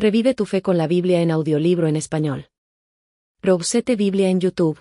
Revive tu fe con la Biblia en audiolibro en español. Robsete Biblia en YouTube.